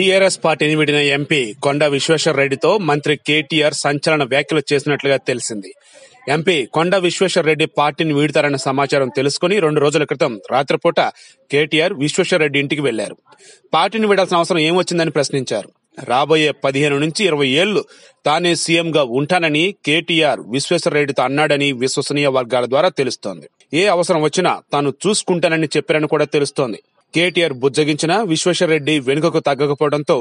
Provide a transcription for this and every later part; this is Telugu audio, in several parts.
టీఆర్ఎస్ పార్టీని విడిన ఎంపీ కొండ విశ్వేశ్వర రెడ్డితో మంత్రి కేటీఆర్ సంచలన వ్యాఖ్యలు చేసినట్లుగా తెలిసింది ఎంపీ కొండ విశ్వేశ్వర రెడ్డి పార్టీని వీడతారన్న సమాచారం తెలుసుకుని రెండు రోజుల క్రితం రాత్రిపూట కేటీఆర్ విశ్వేశ్వర రెడ్డి ఇంటికి వెళ్లారు పార్టీని వీడాల్సిన అవసరం ఏమొచ్చిందని ప్రశ్నించారు రాబోయే పదిహేను నుంచి ఇరవై ఏళ్లు తానే సీఎంగా ఉంటానని కేటీఆర్ విశ్వేశ్వరరెడ్డితో అన్నాడని విశ్వసనీయ వర్గాల ద్వారా తెలుస్తోంది ఏ అవసరం వచ్చినా తాను చూసుకుంటానని చెప్పారని కూడా తెలుస్తోంది కేటీఆర్ విశ్వేశ్వర విశ్వేశ్వరరెడ్డి వెనుకకు తగ్గకపోవడంతో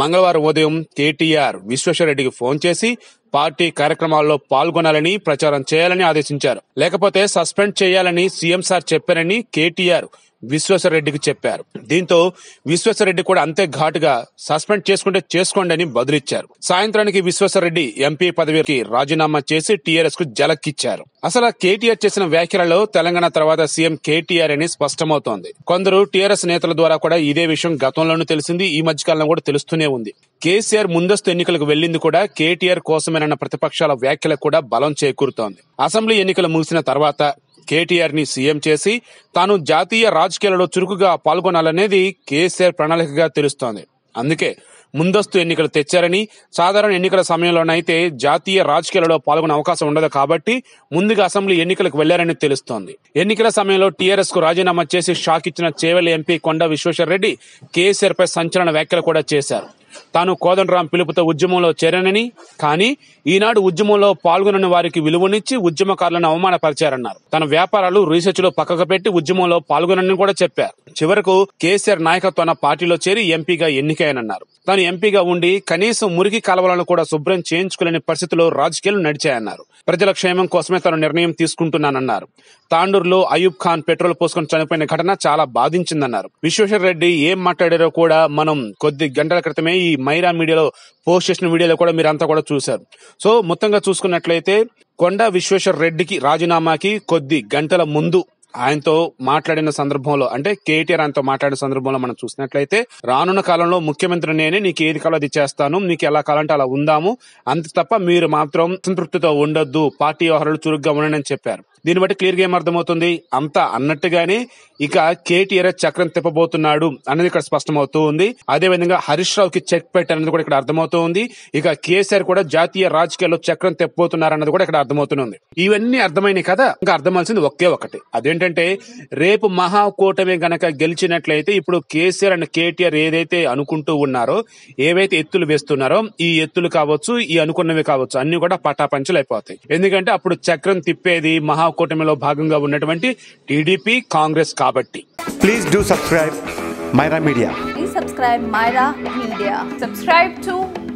మంగళవారం ఉదయం కేటీఆర్ విశ్వేశ్వరరెడ్డికి ఫోన్ చేసి పార్టీ కార్యక్రమాల్లో పాల్గొనాలని ప్రచారం చేయాలని ఆదేశించారు లేకపోతే సస్పెండ్ చేయాలని సీఎం సార్ చెప్పారని కేటీఆర్ విశ్వేశ్వరరెడ్డికి చెప్పారు దీంతో విశ్వేశ్వరరెడ్డి కూడా అంతే ఘాటుగా సస్పెండ్ చేసుకుంటే చేసుకోండి అని బదులిచ్చారు సాయంత్రానికి విశ్వేశ్వరరెడ్డి ఎంపీ పదవికి రాజీనామా చేసి టీఆర్ఎస్ కు జలక్కిచ్చారు అసలు కేటీఆర్ చేసిన వ్యాఖ్యలలో తెలంగాణ తర్వాత సీఎం కేటీఆర్ అని స్పష్టమవుతోంది కొందరు టీఆర్ఎస్ నేతల ద్వారా కూడా ఇదే విషయం గతంలోనూ తెలిసింది ఈ మధ్యకాలంలో కూడా తెలుస్తూనే ఉంది కేసీఆర్ ముందస్తు ఎన్నికలకు వెళ్లింది కూడా కేటీఆర్ కోసమేనన్న ప్రతిపక్షాల వ్యాఖ్యలకు కూడా బలం చేకూరుతోంది అసెంబ్లీ ఎన్నికలు ముగిసిన తర్వాత కేటీఆర్ ని సీఎం చేసి తాను జాతీయ రాజకీయాలలో చురుకుగా పాల్గొనాలనేది కేసీఆర్ ప్రణాళికగా తెలుస్తోంది అందుకే ముందస్తు ఎన్నికలు తెచ్చారని సాధారణ ఎన్నికల సమయంలోనైతే జాతీయ రాజకీయాలలో పాల్గొనే అవకాశం ఉండదు కాబట్టి ముందుగా అసెంబ్లీ ఎన్నికలకు వెళ్లారని తెలుస్తోంది ఎన్నికల సమయంలో టీఆర్ఎస్ కు రాజీనామా చేసి షాక్ ఇచ్చిన చేవెల ఎంపీ కొండ రెడ్డి కేసీఆర్ పై సంచలన వ్యాఖ్యలు కూడా చేశారు తాను కోదండరాం పిలుపుతో ఉద్యమంలో చేరనని కానీ ఈనాడు ఉద్యమంలో పాల్గొనని వారికి విలువనిచ్చి ఉద్యమకారులను అవమానపరిచారన్నారు తన వ్యాపారాలు రీసెర్చ్ లో పక్కకు పెట్టి ఉద్యమంలో పాల్గొనని కూడా చెప్పారు చివరకు కేసీఆర్ నాయకత్వాన పార్టీలో చేరి ఎంపీగా ఎన్నికయ్యనన్నారు తాను ఎంపీగా ఉండి కనీసం మురికి కలవలను కూడా శుభ్రం చేయించుకోలేని పరిస్థితుల్లో రాజకీయాలు నడిచాయన్నారు ప్రజల క్షేమం కోసమే తాను నిర్ణయం తీసుకుంటున్నానన్నారు తాండూరులో అయూబ్ ఖాన్ పెట్రోల్ పోసుకొని చనిపోయిన ఘటన చాలా బాధించిందన్నారు విశ్వేశ్వర రెడ్డి ఏం మాట్లాడారో కూడా మనం కొద్ది గంటల క్రితమే ఈ మైరా మీడియాలో పోస్ట్ చేసిన వీడియోలో కూడా మీరు అంతా కూడా చూశారు సో మొత్తంగా చూసుకున్నట్లయితే కొండ విశ్వేశ్వర రెడ్డికి రాజీనామాకి కొద్ది గంటల ముందు ఆయనతో మాట్లాడిన సందర్భంలో అంటే కేటీఆర్ ఆయనతో మాట్లాడిన సందర్భంలో మనం చూసినట్లయితే రానున్న కాలంలో ముఖ్యమంత్రి నేనే నీకు ఏది కాలో అది చేస్తాను నీకు ఎలా కాలంటే అలా ఉందాము అంత తప్ప మీరు మాత్రం సంతృప్తితో ఉండొద్దు పార్టీ వ్యవహారాలు చురుగ్గా ఉండనని చెప్పారు దీన్ని బట్టి క్లియర్గా ఏమర్థమవుతుంది అంతా అన్నట్టుగానే ఇక కేటీఆర్ చక్రం తిప్పబోతున్నాడు అనేది ఇక్కడ స్పష్టమవుతూ ఉంది విధంగా హరీష్ రావు కి చెక్ పెట్ట అనేది కూడా ఇక్కడ అర్థమవుతూ ఉంది ఇక కేసీఆర్ కూడా జాతీయ రాజకీయాల్లో చక్రం అన్నది కూడా ఇక్కడ అర్థమవుతుంది ఇవన్నీ అర్థమైనాయి కదా ఇంకా అర్థమవలసింది ఒకే ఒకటి అదేంటంటే రేపు మహాకూటమి గనక గెలిచినట్లయితే ఇప్పుడు కేసీఆర్ అండ్ కేటీఆర్ ఏదైతే అనుకుంటూ ఉన్నారో ఏవైతే ఎత్తులు వేస్తున్నారో ఈ ఎత్తులు కావచ్చు ఈ అనుకున్నవి కావచ్చు అన్ని కూడా పటాపంచలు అయిపోతాయి ఎందుకంటే అప్పుడు చక్రం తిప్పేది మహా కూటమిలో భాగంగా ఉన్నటువంటి టీడీపీ కాంగ్రెస్ కాబట్టి please do subscribe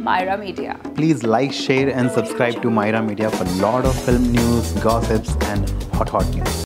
Myra media please like share and subscribe to Myra media for load of film news gossips and hot hot news